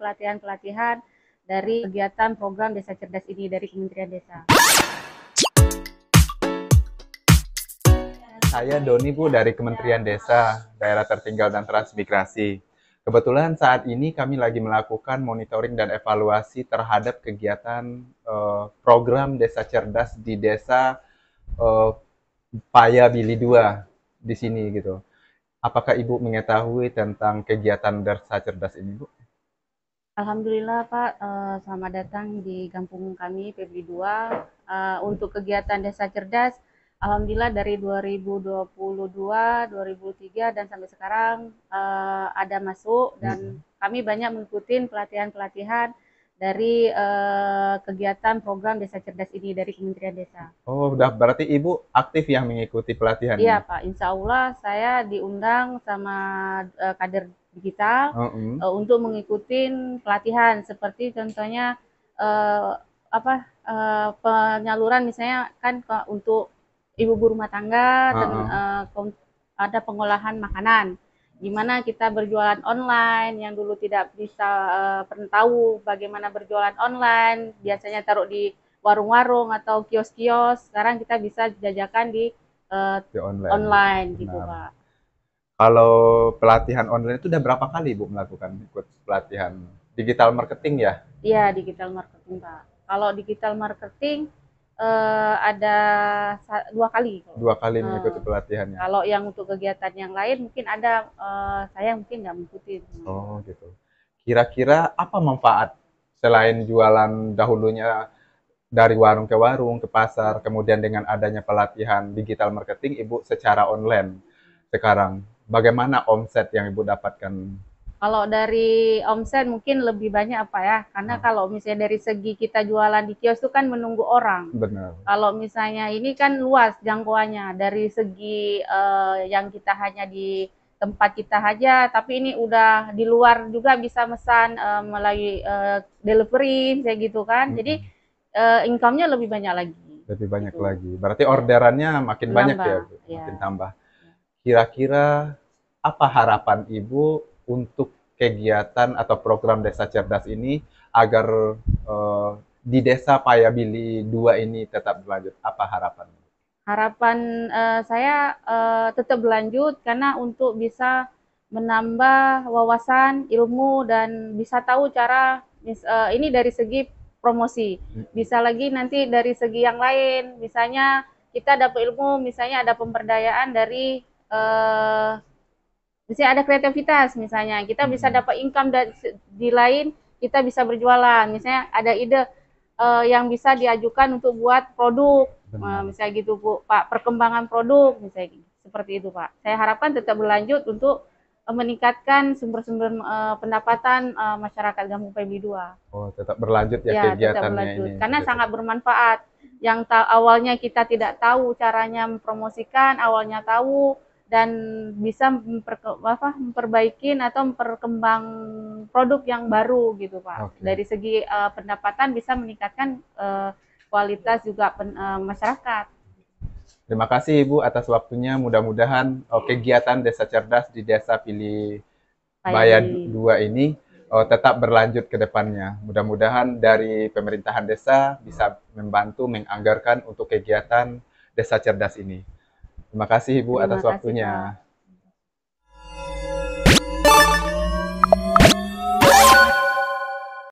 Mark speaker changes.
Speaker 1: pelatihan-pelatihan dari kegiatan program Desa Cerdas ini dari Kementerian Desa.
Speaker 2: Saya Doni Bu dari Kementerian Desa, Daerah Tertinggal dan Transmigrasi. Kebetulan saat ini kami lagi melakukan monitoring dan evaluasi terhadap kegiatan eh, program Desa Cerdas di Desa eh, Paya Bili 2 di sini gitu. Apakah Ibu mengetahui tentang kegiatan Desa Cerdas ini, Bu?
Speaker 1: Alhamdulillah Pak, eh, selamat datang di kampung kami PBD 2 eh, untuk kegiatan Desa Cerdas. Alhamdulillah dari 2022, 2003 dan sampai sekarang eh, ada masuk dan kami banyak mengikuti pelatihan-pelatihan dari kegiatan program Desa Cerdas ini dari Kementerian Desa.
Speaker 2: Oh, udah berarti Ibu aktif yang mengikuti pelatihan Iya,
Speaker 1: Pak. Insya Allah saya diundang sama kader digital uh -uh. Uh, untuk mengikuti pelatihan seperti contohnya uh, apa uh, penyaluran misalnya kan untuk ibu rumah tangga uh -uh. dan uh, ada pengolahan makanan gimana kita berjualan online yang dulu tidak bisa uh, pernah tahu bagaimana berjualan online biasanya taruh di warung-warung atau kios-kios sekarang kita bisa jajakan di uh,
Speaker 2: di online. online gitu pak kalau pelatihan online itu udah berapa kali Bu melakukan ikut pelatihan digital marketing ya?
Speaker 1: Iya, digital marketing, Pak. Kalau digital marketing eh, ada dua kali. Dua
Speaker 2: kali eh, mengikuti eh, pelatihannya.
Speaker 1: Kalau yang untuk kegiatan yang lain mungkin ada eh, saya mungkin nggak mengikuti.
Speaker 2: Oh, gitu. Kira-kira apa manfaat selain jualan dahulunya dari warung ke warung, ke pasar, kemudian dengan adanya pelatihan digital marketing Ibu secara online sekarang bagaimana omset yang Ibu dapatkan?
Speaker 1: Kalau dari omset mungkin lebih banyak apa ya? Karena hmm. kalau misalnya dari segi kita jualan di kios itu kan menunggu orang. Benar. Kalau misalnya ini kan luas jangkauannya dari segi uh, yang kita hanya di tempat kita aja, tapi ini udah di luar juga bisa pesan uh, eh, melalui uh, delivery kayak gitu kan. Hmm. Jadi uh, income-nya lebih banyak lagi.
Speaker 2: Lebih banyak gitu. lagi. Berarti orderannya makin banyak ya, ya. makin tambah. Kira-kira apa harapan Ibu untuk kegiatan atau program Desa Cerdas ini agar uh, di Desa Payabili 2 ini tetap berlanjut? Apa harapan?
Speaker 1: Harapan uh, eh, saya uh, tetap berlanjut karena untuk bisa menambah wawasan, ilmu dan bisa tahu cara mis, uh, ini dari segi promosi. Hmm. Bisa lagi nanti dari segi yang lain, misalnya kita dapat ilmu, misalnya ada pemberdayaan dari uh, Mesti ada kreativitas misalnya. Kita hmm. bisa dapat income dari di lain, kita bisa berjualan. Misalnya ada ide uh, yang bisa diajukan untuk buat produk. Uh, misalnya gitu, Bu. Pak, perkembangan produk misalnya gitu. seperti itu, Pak. Saya harapkan tetap berlanjut untuk eh, meningkatkan sumber-sumber uh, pendapatan uh, masyarakat Gampung PMB
Speaker 2: 2. Oh, tetap berlanjut ya, ya kegiatannya tetap berlanjut. ini. Karena tetap.
Speaker 1: Gitu. sangat bermanfaat. Yang awalnya kita tidak tahu caranya mempromosikan, awalnya tahu, dan bisa memperke, apa, memperbaikin atau memperkembang produk yang baru gitu pak okay. dari segi uh, pendapatan bisa meningkatkan uh, kualitas juga pen, uh, masyarakat
Speaker 2: terima kasih ibu atas waktunya mudah-mudahan uh, kegiatan desa cerdas di desa pilih
Speaker 1: Baya dua
Speaker 2: ini uh, tetap berlanjut ke depannya mudah-mudahan dari pemerintahan desa bisa membantu menganggarkan untuk kegiatan desa cerdas ini Terima kasih Ibu Terima atas waktunya.